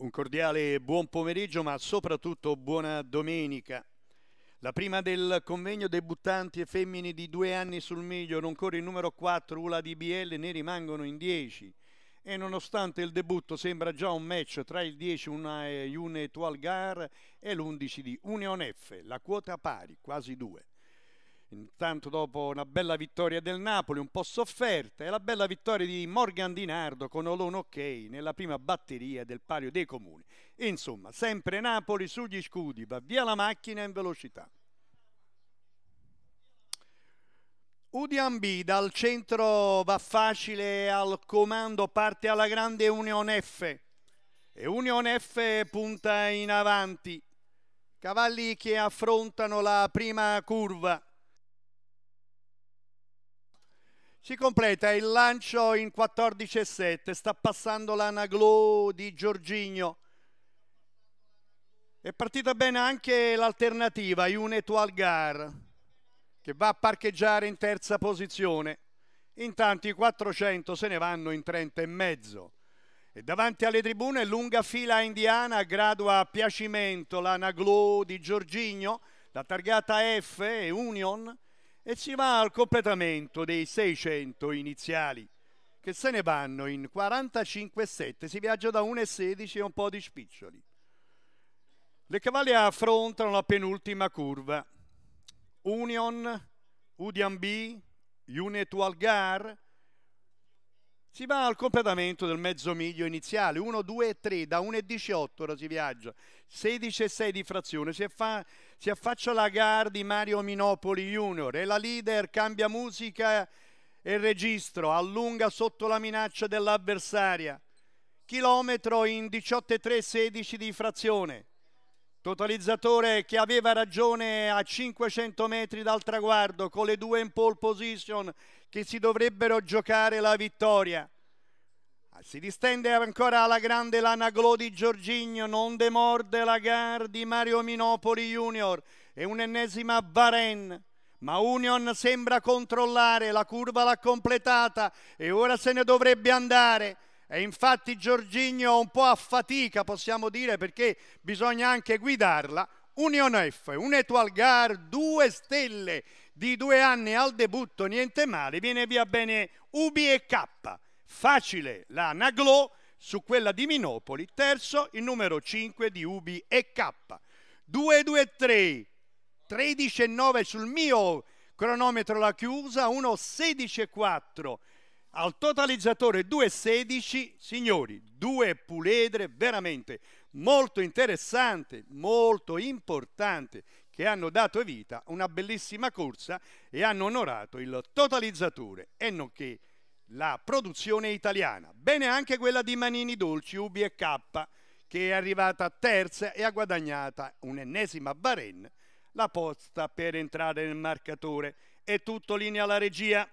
Un cordiale buon pomeriggio, ma soprattutto buona domenica. La prima del convegno debuttanti e femmini di due anni sul miglio, non corre il numero 4 Ula DBL, ne rimangono in 10. E nonostante il debutto sembra già un match tra il 10 una Une Toilgar e l'11 di Union F, la quota pari, quasi due. Intanto dopo una bella vittoria del Napoli, un po' sofferta, e la bella vittoria di Morgan Di Nardo con Olon Ok nella prima batteria del Palio dei Comuni. insomma, sempre Napoli sugli scudi, va via la macchina in velocità. Udian B dal centro va facile al comando, parte alla grande Union F e Union F punta in avanti. Cavalli che affrontano la prima curva. Si completa il lancio in 14,7, sta passando l'anaglo di Giorgigno. È partita bene anche l'alternativa, Uneto Algar, che va a parcheggiare in terza posizione. Intanto i 400 se ne vanno in 30 e mezzo. E davanti alle tribune lunga fila indiana gradua a piacimento l'anaglo di Giorgigno, la targata F e Union, e si va al completamento dei 600 iniziali che se ne vanno in 45,7, si viaggia da 1,16 e un po' di spiccioli. Le cavalle affrontano la penultima curva. Union, Udian B, Unetualgar, si va al completamento del mezzo miglio iniziale, 1, 2 3, da 1 e 18 ora si viaggia, 16,6 di frazione, si, affa- si affaccia la gara di Mario Minopoli Junior, e la leader, cambia musica e registro, allunga sotto la minaccia dell'avversaria, chilometro in 18,3, 16 di frazione, Totalizzatore che aveva ragione a 500 metri dal traguardo con le due in pole position che si dovrebbero giocare la vittoria. Si distende ancora la grande l'anaglò di Giorgigno, non demorde la gara di Mario Minopoli Junior e un'ennesima Baren. Ma Union sembra controllare, la curva l'ha completata e ora se ne dovrebbe andare. E infatti Giorginio un po' a fatica, possiamo dire, perché bisogna anche guidarla. Union F, un Etoile Gar, due stelle di due anni al debutto, niente male, viene via bene Ubi e K. Facile la Naglo su quella di Minopoli, terzo il numero 5 di Ubi e K. 2-2-3, 13-9 sul mio cronometro la chiusa, 1-16-4 al totalizzatore 2.16, signori, due puledre veramente molto interessanti, molto importanti, che hanno dato vita a una bellissima corsa e hanno onorato il totalizzatore e nonché la produzione italiana. Bene anche quella di Manini Dolci, Ubi e K, che è arrivata terza e ha guadagnato un'ennesima Bahrain, la posta per entrare nel marcatore. È tutto linea alla regia.